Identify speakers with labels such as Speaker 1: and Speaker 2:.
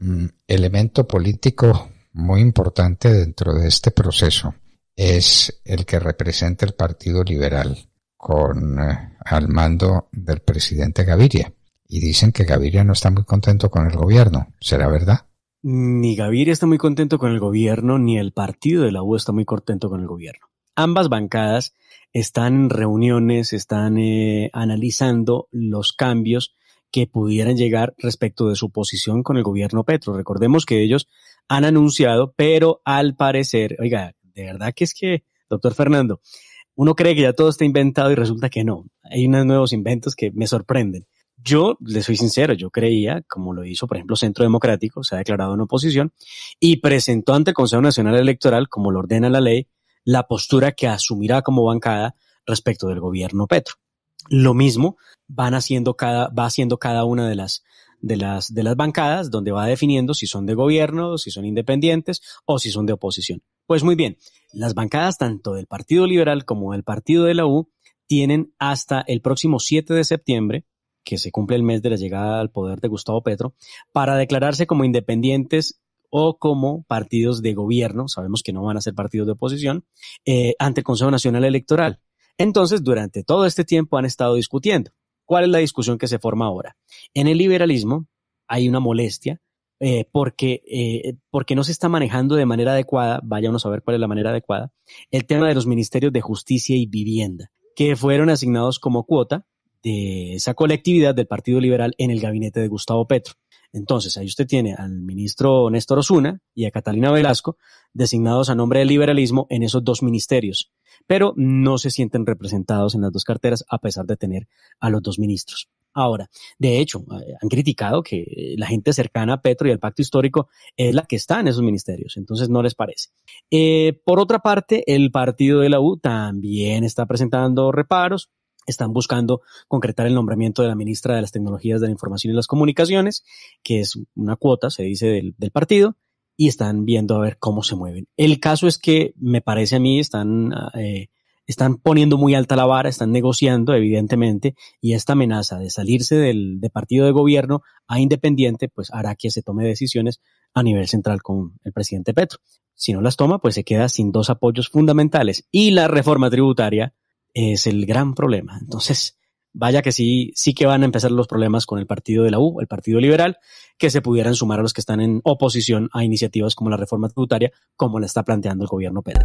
Speaker 1: Mm, elemento político muy importante dentro de este proceso es el que representa el Partido Liberal con eh, al mando del presidente Gaviria. Y dicen que Gaviria no está muy contento con el gobierno. ¿Será verdad?
Speaker 2: Ni Gaviria está muy contento con el gobierno, ni el partido de la U está muy contento con el gobierno. Ambas bancadas están en reuniones, están eh, analizando los cambios que pudieran llegar respecto de su posición con el gobierno Petro. Recordemos que ellos han anunciado, pero al parecer, oiga, de verdad que es que, doctor Fernando, uno cree que ya todo está inventado y resulta que no. Hay unos nuevos inventos que me sorprenden. Yo, le soy sincero, yo creía, como lo hizo, por ejemplo, Centro Democrático, se ha declarado en oposición y presentó ante el Consejo Nacional Electoral, como lo ordena la ley, la postura que asumirá como bancada respecto del gobierno Petro. Lo mismo van haciendo cada, va haciendo cada una de las, de las, de las bancadas, donde va definiendo si son de gobierno, si son independientes o si son de oposición. Pues muy bien, las bancadas tanto del Partido Liberal como del Partido de la U tienen hasta el próximo 7 de septiembre, que se cumple el mes de la llegada al poder de Gustavo Petro, para declararse como independientes o como partidos de gobierno, sabemos que no van a ser partidos de oposición, eh, ante el Consejo Nacional Electoral. Entonces, durante todo este tiempo han estado discutiendo. ¿Cuál es la discusión que se forma ahora? En el liberalismo hay una molestia eh, porque, eh, porque no se está manejando de manera adecuada, vayamos a ver cuál es la manera adecuada, el tema de los ministerios de justicia y vivienda, que fueron asignados como cuota de esa colectividad del Partido Liberal en el gabinete de Gustavo Petro. Entonces, ahí usted tiene al ministro Néstor Osuna y a Catalina Velasco designados a nombre del liberalismo en esos dos ministerios, pero no se sienten representados en las dos carteras a pesar de tener a los dos ministros. Ahora, de hecho, eh, han criticado que la gente cercana a Petro y al pacto histórico es la que está en esos ministerios, entonces no les parece. Eh, por otra parte, el partido de la U también está presentando reparos, están buscando concretar el nombramiento de la ministra de las Tecnologías de la Información y las Comunicaciones, que es una cuota, se dice, del, partido, y están viendo a ver cómo se mueven. El caso es que, me parece a mí, están, eh, están poniendo muy alta la vara, están negociando, evidentemente, y esta amenaza de salirse del de partido de gobierno a independiente, pues hará que se tome decisiones a nivel central con el presidente Petro. Si no las toma, pues se queda sin dos apoyos fundamentales. Y la reforma tributaria, es el gran problema. Entonces, vaya que sí, sí que van a empezar los problemas con el partido de la U, el Partido Liberal, que se pudieran sumar a los que están en oposición a iniciativas como la reforma tributaria, como la está planteando el gobierno Pedro.